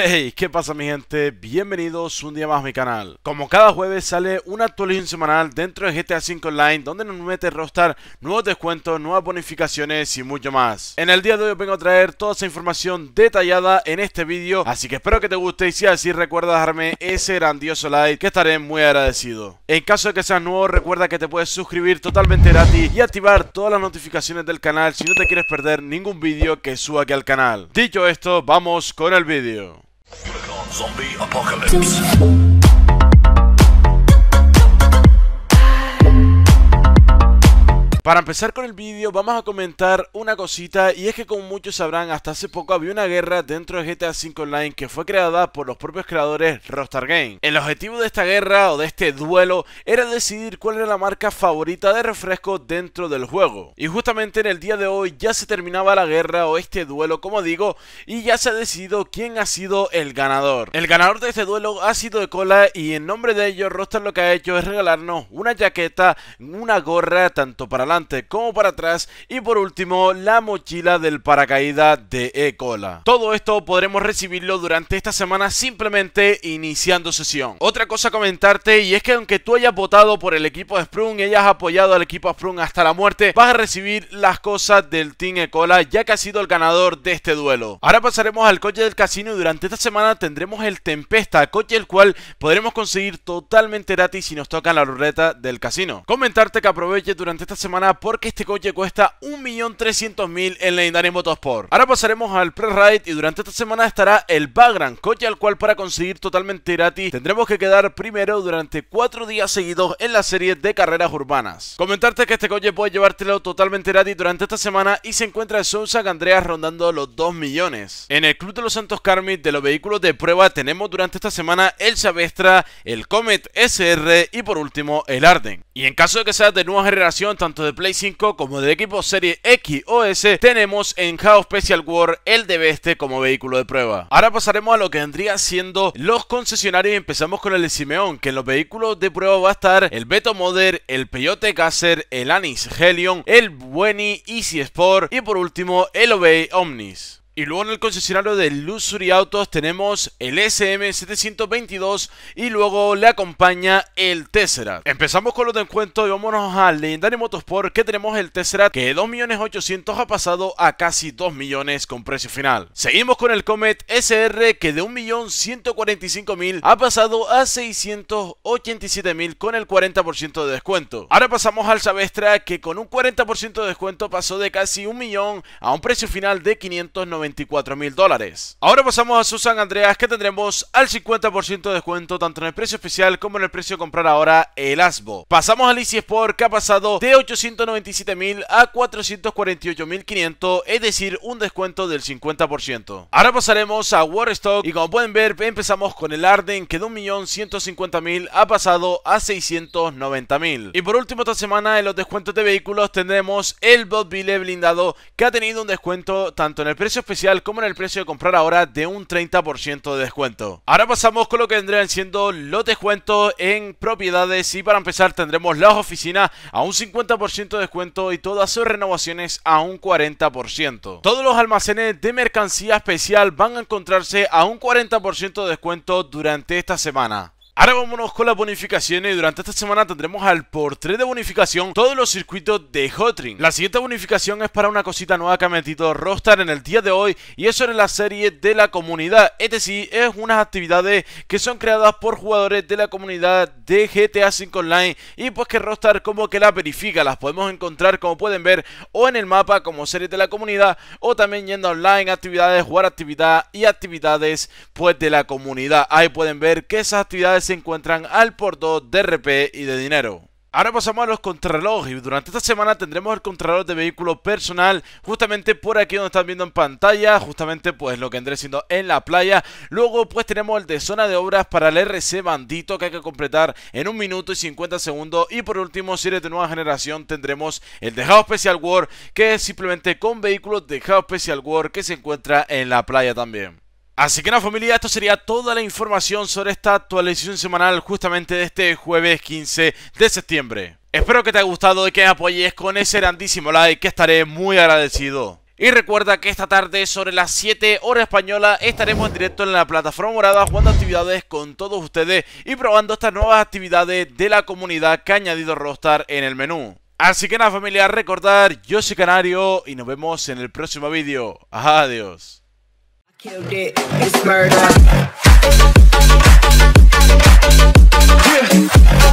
Hey, ¿qué pasa mi gente? Bienvenidos un día más a mi canal. Como cada jueves sale una actualización semanal dentro de GTA V Online donde nos mete Rockstar nuevos descuentos, nuevas bonificaciones y mucho más. En el día de hoy vengo a traer toda esa información detallada en este vídeo, así que espero que te guste y si así recuerda dejarme ese grandioso like que estaré muy agradecido. En caso de que seas nuevo recuerda que te puedes suscribir totalmente gratis y activar todas las notificaciones del canal si no te quieres perder ningún vídeo que suba aquí al canal. Dicho esto, vamos con el vídeo. Zombie apocalypse. Para empezar con el vídeo vamos a comentar una cosita y es que como muchos sabrán hasta hace poco había una guerra dentro de GTA V Online que fue creada por los propios creadores Rockstar Game. El objetivo de esta guerra o de este duelo era decidir cuál era la marca favorita de refresco dentro del juego. Y justamente en el día de hoy ya se terminaba la guerra o este duelo como digo y ya se ha decidido quién ha sido el ganador. El ganador de este duelo ha sido de cola y en nombre de ello Rockstar lo que ha hecho es regalarnos una chaqueta, una gorra tanto para la como para atrás y por último la mochila del paracaída de E-Cola. Todo esto podremos recibirlo durante esta semana simplemente iniciando sesión. Otra cosa a comentarte y es que aunque tú hayas votado por el equipo de Sprung y hayas apoyado al equipo Sprung hasta la muerte, vas a recibir las cosas del Team E-Cola ya que ha sido el ganador de este duelo. Ahora pasaremos al coche del casino y durante esta semana tendremos el Tempesta, coche el cual podremos conseguir totalmente gratis si nos toca la ruleta del casino. Comentarte que aproveche durante esta semana porque este coche cuesta 1.300.000 en Legendary Motorsport. Ahora pasaremos al pre-ride y durante esta semana estará el Background, coche al cual para conseguir totalmente gratis tendremos que quedar primero durante 4 días seguidos en la serie de carreras urbanas. Comentarte que este coche puede llevártelo totalmente gratis durante esta semana y se encuentra en Sousa Andreas rondando los 2 millones. En el Club de los Santos Carmit de los vehículos de prueba tenemos durante esta semana el Savestra, el Comet SR y por último el Arden. Y en caso de que seas de nueva generación, tanto de de Play 5 como del equipo Serie X o S, tenemos en How Special War el de Beste como vehículo de prueba. Ahora pasaremos a lo que vendría siendo los concesionarios y empezamos con el de Simeón, que en los vehículos de prueba va a estar el Beto Moder, el Peyote Casser el Anis Helion, el Bueni Easy Sport y por último el Obey Omnis. Y luego en el concesionario de Luxury Autos tenemos el SM722 y luego le acompaña el Tesseract. Empezamos con los descuentos y vámonos al Legendary Motorsport que tenemos el Tesseract que de 2.800.000 ha pasado a casi 2 millones con precio final. Seguimos con el Comet SR que de 1.145.000 ha pasado a 687.000 con el 40% de descuento. Ahora pasamos al Sabestra que con un 40% de descuento pasó de casi un millón a un precio final de 590 24 dólares. Ahora pasamos a Susan Andreas que tendremos al 50% de descuento tanto en el precio especial como en el precio de comprar ahora el Asbo. Pasamos a Lizzie Sport que ha pasado de 897 mil a 448 mil 500, es decir, un descuento del 50%. Ahora pasaremos a Warstock y como pueden ver empezamos con el Arden que de 1.150.000 ha pasado a 690.000. Y por último esta semana en los descuentos de vehículos tendremos el Botville blindado que ha tenido un descuento tanto en el precio especial como en el precio de comprar ahora de un 30% de descuento. Ahora pasamos con lo que vendrían siendo los descuentos en propiedades y para empezar tendremos las oficinas a un 50% de descuento y todas sus renovaciones a un 40%. Todos los almacenes de mercancía especial van a encontrarse a un 40% de descuento durante esta semana. Ahora vámonos con las bonificaciones. Y Durante esta semana tendremos al por de bonificación todos los circuitos de Hotring La siguiente bonificación es para una cosita nueva que ha metido Rostar en el día de hoy y eso en la serie de la comunidad. Este sí es unas actividades que son creadas por jugadores de la comunidad de GTA 5 Online y pues que Rostar como que la verifica. Las podemos encontrar como pueden ver o en el mapa como series de la comunidad o también yendo online, actividades, jugar actividad y actividades pues de la comunidad. Ahí pueden ver que esas actividades se encuentran al por 2 de RP y de dinero. Ahora pasamos a los contrarreloj y durante esta semana tendremos el contrarreloj de vehículo personal justamente por aquí donde están viendo en pantalla, justamente pues lo que andré siendo en la playa. Luego pues tenemos el de zona de obras para el RC bandito que hay que completar en un minuto y 50 segundos. Y por último, si eres de nueva generación tendremos el de House Special War que es simplemente con vehículos de House Special War que se encuentra en la playa también. Así que nada familia, esto sería toda la información sobre esta actualización semanal justamente de este jueves 15 de septiembre. Espero que te haya gustado y que apoyes con ese grandísimo like que estaré muy agradecido. Y recuerda que esta tarde sobre las 7 horas española estaremos en directo en la plataforma morada jugando actividades con todos ustedes y probando estas nuevas actividades de la comunidad que ha añadido Rostar en el menú. Así que nada familia, recordar, yo soy Canario y nos vemos en el próximo vídeo. Adiós. Killed it. It's murder. Yeah.